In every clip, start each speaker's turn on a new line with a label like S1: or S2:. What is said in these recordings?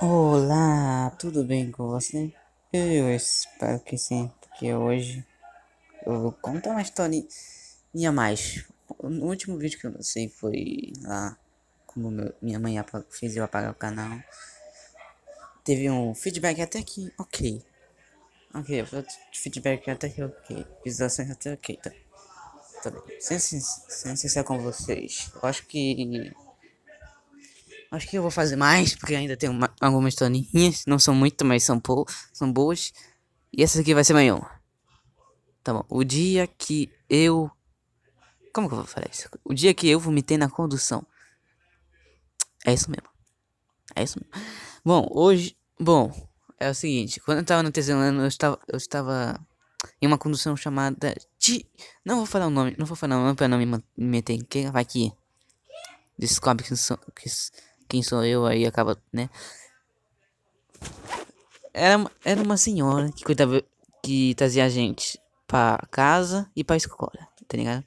S1: Olá, tudo bem com você? Eu espero que sim, porque hoje eu vou contar uma historinha a mais. No último vídeo que eu lancei foi lá como meu, minha mãe fez eu apagar o canal. Teve um feedback até que ok. Ok, feedback até que ok. Visualizações até ok, tá? Tá bem. Sem, sem, sem, com vocês. Eu acho que Acho que eu vou fazer mais, porque ainda tenho uma, algumas toninhas. Não são muito, mas são, pou, são boas. E essa aqui vai ser amanhã. Tá bom. O dia que eu. Como que eu vou falar isso? O dia que eu vomitei na condução. É isso mesmo. É isso mesmo. Bom, hoje. Bom, é o seguinte. Quando eu tava no terceiro ano, eu estava, eu estava em uma condução chamada. Ti... Não vou falar o nome, não vou falar o nome pra não me meter em quem vai aqui descobre que, são, que, quem sou eu, aí acaba, né? Era, era uma senhora que cuidava, que trazia a gente pra casa e pra escola, tá ligado?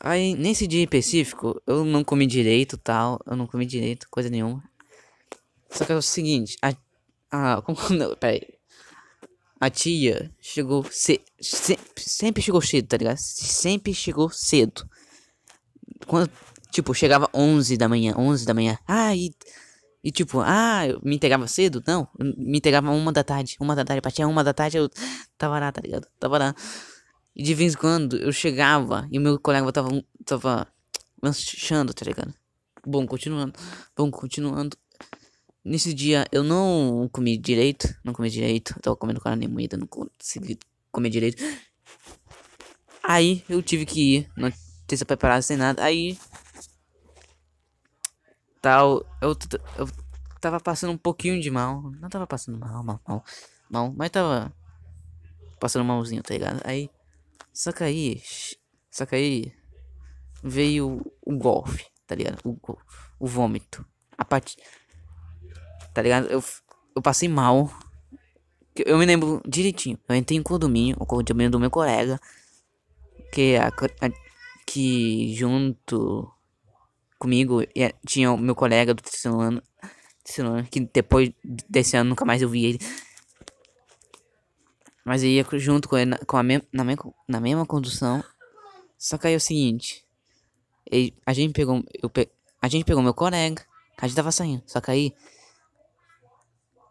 S1: Aí, nesse dia específico, eu não comi direito, tal, eu não comi direito, coisa nenhuma. Só que é o seguinte, a... a como, não, peraí. A tia chegou se se, sempre chegou cedo, tá ligado? Sempre chegou cedo. Quando Tipo, chegava 11 da manhã, 11 da manhã. Ah, e, e tipo, ah, eu me entregava cedo? Não, me entregava uma da tarde, uma da tarde, partia uma da tarde, eu tava lá, tá ligado? Tava lá. E de vez em quando eu chegava e o meu colega tava, tava manchando tá ligado? Bom, continuando. Bom, continuando. Nesse dia eu não comi direito. Não comi direito. Eu tava comendo carne moída, não consegui comer direito. Aí eu tive que ir. Não ter se preparado sem nada. Aí tal. Eu, eu tava passando um pouquinho de mal. Não tava passando mal, mal, mal. mal mas tava passando malzinho, tá ligado? Aí, só que aí, só que aí veio o golfe, tá ligado? O, o, o vômito. A parte. Tá ligado? Eu, eu passei mal. Eu me lembro direitinho. Eu entrei em condomínio, o condomínio do meu colega. Que é a, a que junto comigo e eh, tinha o meu colega do terceiro ano, terceiro ano, que depois desse ano nunca mais eu vi ele. Mas eu ia junto com ele na, com a me na, me na mesma condução. Só que aí é o seguinte. Ele, a gente pegou. Eu pe a gente pegou meu colega. A gente tava saindo. Só que aí.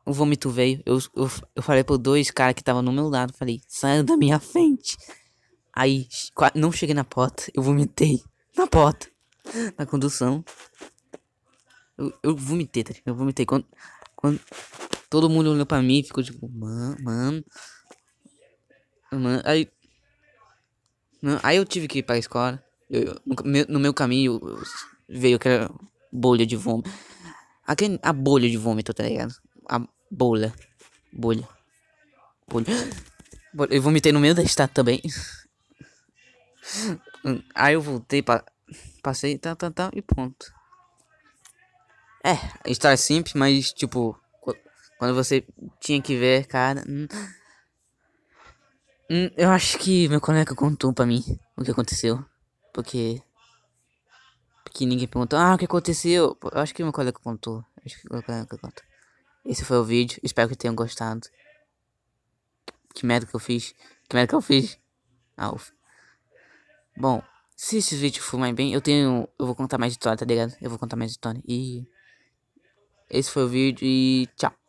S1: O vômito veio. Eu, eu, eu falei pro dois caras que tava no meu lado. Falei, saiam da minha frente. Aí, não cheguei na porta. Eu vomitei na porta. na condução. Eu, eu vomitei, tá? Eu vomitei. Quando, quando todo mundo olhou pra mim ficou tipo, mano, mano. Man. Aí. Não, aí eu tive que ir pra escola. Eu, eu, no, meu, no, meu, caminho veio aquela bolha de vômito. Aquele, a bolha de vômito, tá ligado? A bolha. Bolha. Bolha. Eu vomitei no meio da estátua também. Aí eu voltei pra, Passei, tal, tá, tal, tá, tal tá, e ponto. É, história simples, mas tipo, quando você tinha que ver, cara. Hum, hum, eu acho que meu colega contou pra mim o que aconteceu. Porque. Porque ninguém perguntou, ah, o que aconteceu? Eu acho que meu colega contou. Acho que meu colega contou. Esse foi o vídeo, espero que tenham gostado. Que merda que eu fiz. Que merda que eu fiz. Ah, Bom. Se vídeo for mais bem, eu tenho. Eu vou contar mais de Tony, tá ligado? Eu vou contar mais de Tony. E. Esse foi o vídeo e tchau.